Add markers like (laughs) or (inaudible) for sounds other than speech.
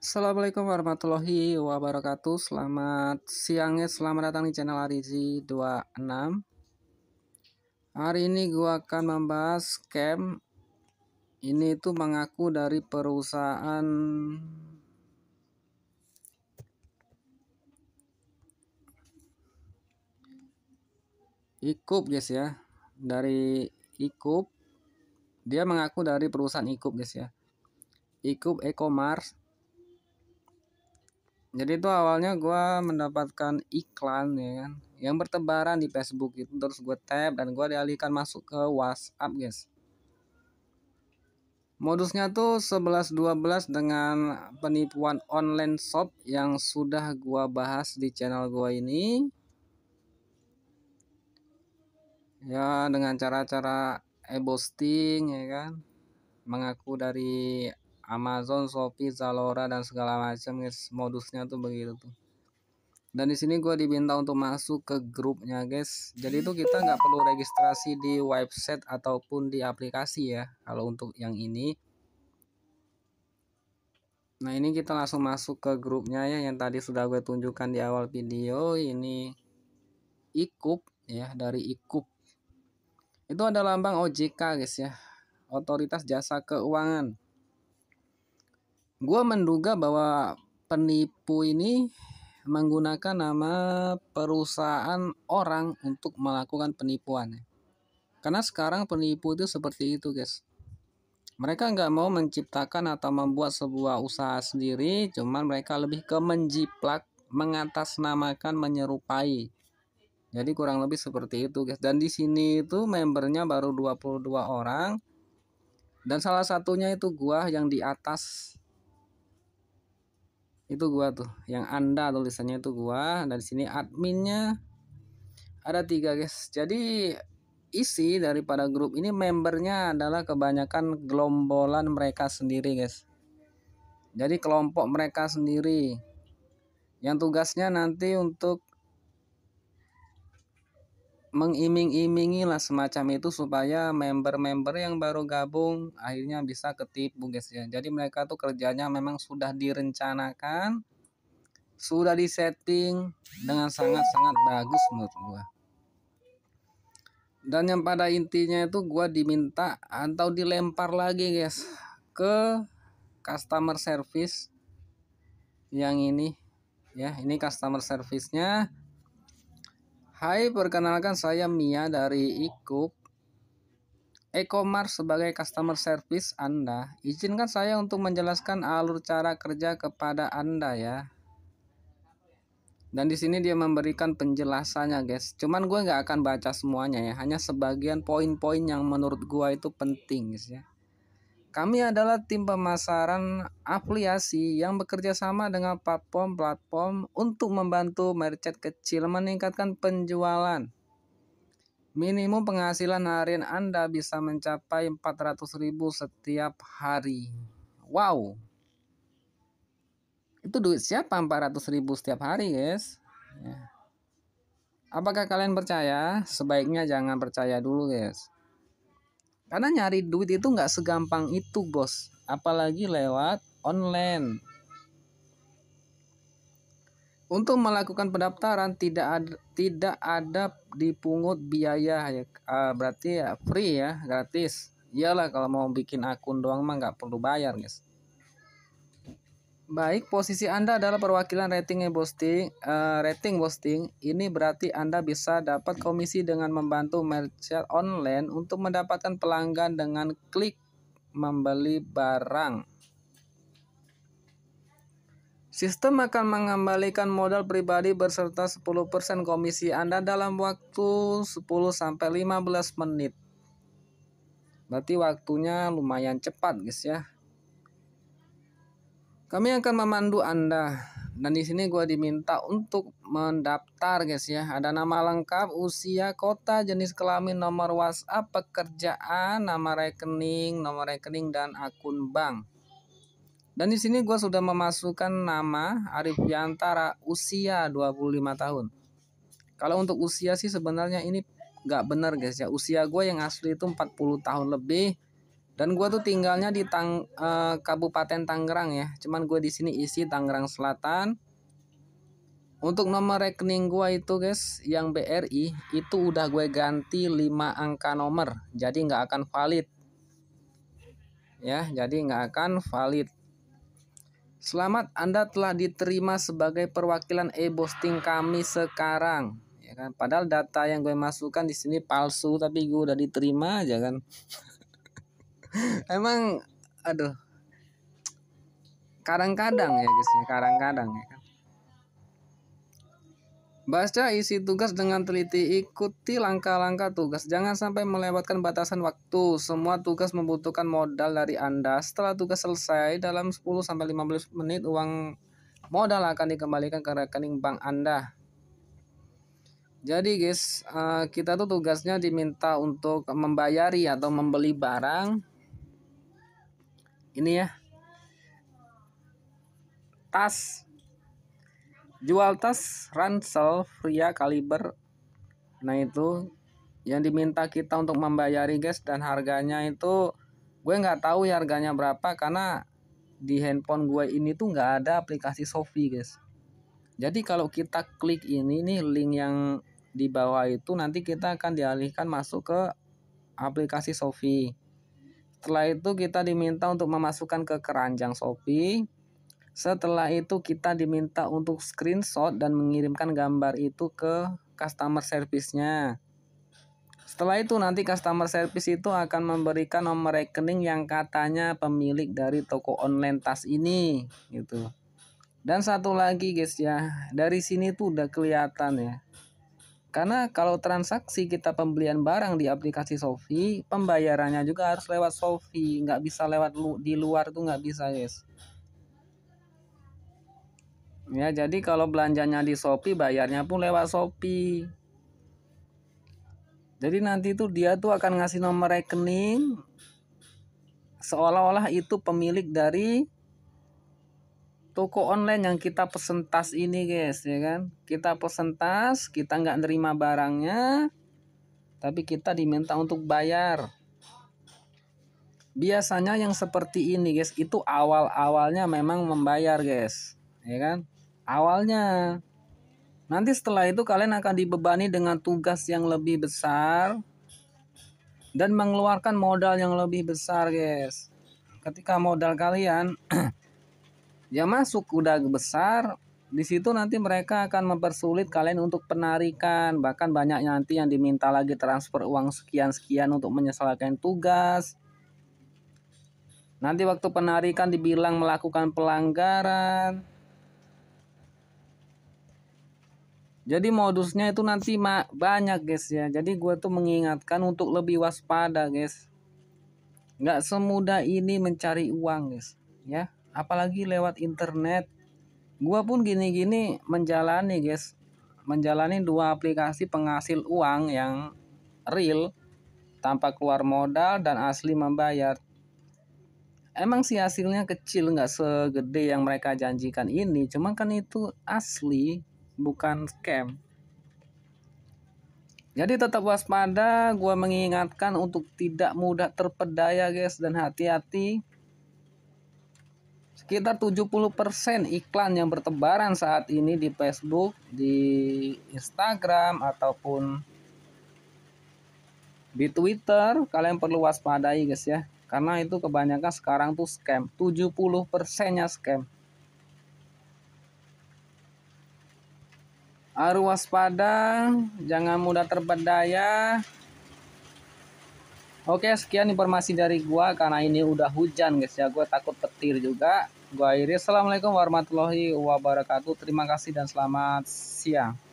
Assalamualaikum warahmatullahi wabarakatuh Selamat siangnya, selamat datang di channel Arizi 26 Hari ini gue akan membahas scam Ini itu mengaku dari perusahaan Ikup guys ya Dari Ikup dia mengaku dari perusahaan Ikup guys ya Ikup Ecomars jadi itu awalnya gue mendapatkan iklan ya kan yang bertebaran di Facebook itu terus gue tap dan gue dialihkan masuk ke WhatsApp guys Modusnya tuh 11-12 dengan penipuan online shop yang sudah gue bahas di channel gue ini. Ya, dengan cara-cara e-boosting ya kan. Mengaku dari Amazon, Shopee, Zalora dan segala macam guys. Modusnya tuh begitu tuh. Dan di sini gue diminta untuk masuk ke grupnya guys. Jadi itu kita nggak perlu registrasi di website ataupun di aplikasi ya. Kalau untuk yang ini. Nah ini kita langsung masuk ke grupnya ya yang tadi sudah gue tunjukkan di awal video. Ini ikup ya dari ikup. Itu ada lambang OJK guys ya. Otoritas Jasa Keuangan gue menduga bahwa penipu ini menggunakan nama perusahaan orang untuk melakukan penipuan. Karena sekarang penipu itu seperti itu, guys. Mereka nggak mau menciptakan atau membuat sebuah usaha sendiri, cuman mereka lebih ke menjiplak, mengatasnamakan, menyerupai. Jadi kurang lebih seperti itu, guys. Dan di sini itu membernya baru 22 orang. Dan salah satunya itu gua yang di atas itu gua tuh yang anda tulisannya itu gua dan sini adminnya ada tiga guys jadi isi daripada grup ini membernya adalah kebanyakan gelombolan mereka sendiri guys jadi kelompok mereka sendiri yang tugasnya nanti untuk mengiming-imingilah semacam itu supaya member-member yang baru gabung akhirnya bisa ketipu guys ya. Jadi mereka tuh kerjanya memang sudah direncanakan, sudah disetting dengan sangat-sangat bagus menurut gua. Dan yang pada intinya itu gua diminta atau dilempar lagi guys ke customer service yang ini ya, ini customer service-nya Hai, perkenalkan saya Mia dari Ikup. E-commerce sebagai customer service Anda. Izinkan saya untuk menjelaskan alur cara kerja kepada Anda ya. Dan di sini dia memberikan penjelasannya, guys. Cuman gue nggak akan baca semuanya ya, hanya sebagian poin-poin yang menurut gue itu penting, guys ya. Kami adalah tim pemasaran afiliasi yang bekerja sama dengan platform-platform untuk membantu merchant kecil meningkatkan penjualan. Minimum penghasilan harian Anda bisa mencapai 400.000 setiap hari. Wow. Itu duit siapa 400.000 setiap hari, guys? Ya. Apakah kalian percaya? Sebaiknya jangan percaya dulu, guys. Karena nyari duit itu nggak segampang itu, bos. Apalagi lewat online. Untuk melakukan pendaftaran tidak ada tidak ada dipungut biaya ya ah, berarti ya free ya gratis. Iyalah kalau mau bikin akun doang mah nggak perlu bayar guys. Baik, posisi Anda adalah perwakilan ratingnya posting, uh, eh, rating posting. Ini berarti Anda bisa dapat komisi dengan membantu merchant online untuk mendapatkan pelanggan dengan klik membeli barang. Sistem akan mengembalikan modal pribadi berserta 10% komisi Anda dalam waktu 10 sampai 15 menit. Berarti waktunya lumayan cepat, guys ya. Kami akan memandu Anda. Dan di sini gue diminta untuk mendaftar guys ya. Ada nama lengkap, usia, kota, jenis kelamin, nomor WhatsApp, pekerjaan, nama rekening, nomor rekening dan akun bank. Dan di sini gue sudah memasukkan nama Arif Yantara, usia 25 tahun. Kalau untuk usia sih sebenarnya ini nggak benar guys ya. Usia gue yang asli itu 40 tahun lebih dan gue tuh tinggalnya di Tang uh, Kabupaten Tangerang ya. Cuman gue di sini isi Tangerang Selatan. Untuk nomor rekening gue itu guys, yang BRI itu udah gue ganti 5 angka nomor, jadi nggak akan valid. Ya, jadi nggak akan valid. Selamat Anda telah diterima sebagai perwakilan e-boosting kami sekarang. Ya kan? Padahal data yang gue masukkan di sini palsu, tapi gue udah diterima aja kan. (laughs) (laughs) emang aduh kadang-kadang ya guys ya, kadang-kadang ya kan Baca isi tugas dengan teliti, ikuti langkah-langkah tugas. Jangan sampai melewatkan batasan waktu. Semua tugas membutuhkan modal dari Anda. Setelah tugas selesai, dalam 10 sampai 15 menit uang modal akan dikembalikan ke rekening bank Anda. Jadi guys, eh, kita tuh tugasnya diminta untuk membayari atau membeli barang ini ya tas jual tas ransel pria kaliber nah itu yang diminta kita untuk membayari guys dan harganya itu gue nggak tahu ya harganya berapa karena di handphone gue ini tuh nggak ada aplikasi Shopee guys jadi kalau kita klik ini nih link yang di bawah itu nanti kita akan dialihkan masuk ke aplikasi Shopee setelah itu kita diminta untuk memasukkan ke keranjang Shopee. Setelah itu kita diminta untuk screenshot dan mengirimkan gambar itu ke customer service-nya. Setelah itu nanti customer service itu akan memberikan nomor rekening yang katanya pemilik dari toko online tas ini gitu. Dan satu lagi guys ya, dari sini tuh udah kelihatan ya. Karena kalau transaksi kita pembelian barang di aplikasi Sofi, pembayarannya juga harus lewat Sofi, nggak bisa lewat lu, di luar tuh nggak bisa guys. Ya jadi kalau belanjanya di Sofi, bayarnya pun lewat Sofi. Jadi nanti tuh dia tuh akan ngasih nomor rekening seolah-olah itu pemilik dari toko online yang kita pesen tas ini guys ya kan kita pesen tas kita nggak nerima barangnya tapi kita diminta untuk bayar biasanya yang seperti ini guys itu awal-awalnya memang membayar guys ya kan awalnya nanti setelah itu kalian akan dibebani dengan tugas yang lebih besar dan mengeluarkan modal yang lebih besar guys ketika modal kalian (clears throat) ya masuk udah besar di situ nanti mereka akan mempersulit kalian untuk penarikan bahkan banyak nanti yang diminta lagi transfer uang sekian sekian untuk menyesalkan tugas nanti waktu penarikan dibilang melakukan pelanggaran jadi modusnya itu nanti banyak guys ya jadi gue tuh mengingatkan untuk lebih waspada guys nggak semudah ini mencari uang guys ya apalagi lewat internet gua pun gini-gini menjalani guys menjalani dua aplikasi penghasil uang yang real tanpa keluar modal dan asli membayar emang sih hasilnya kecil nggak segede yang mereka janjikan ini cuman kan itu asli bukan scam jadi tetap waspada, gue mengingatkan untuk tidak mudah terpedaya guys dan hati-hati sekitar 70% iklan yang bertebaran saat ini di Facebook, di Instagram ataupun di Twitter kalian perlu waspadai guys ya. Karena itu kebanyakan sekarang tuh scam, 70 persennya scam. Harus waspada, jangan mudah terpedaya, Oke, sekian informasi dari gua karena ini udah hujan guys ya. Gua takut petir juga. Gua iris. Assalamualaikum warahmatullahi wabarakatuh. Terima kasih dan selamat siang.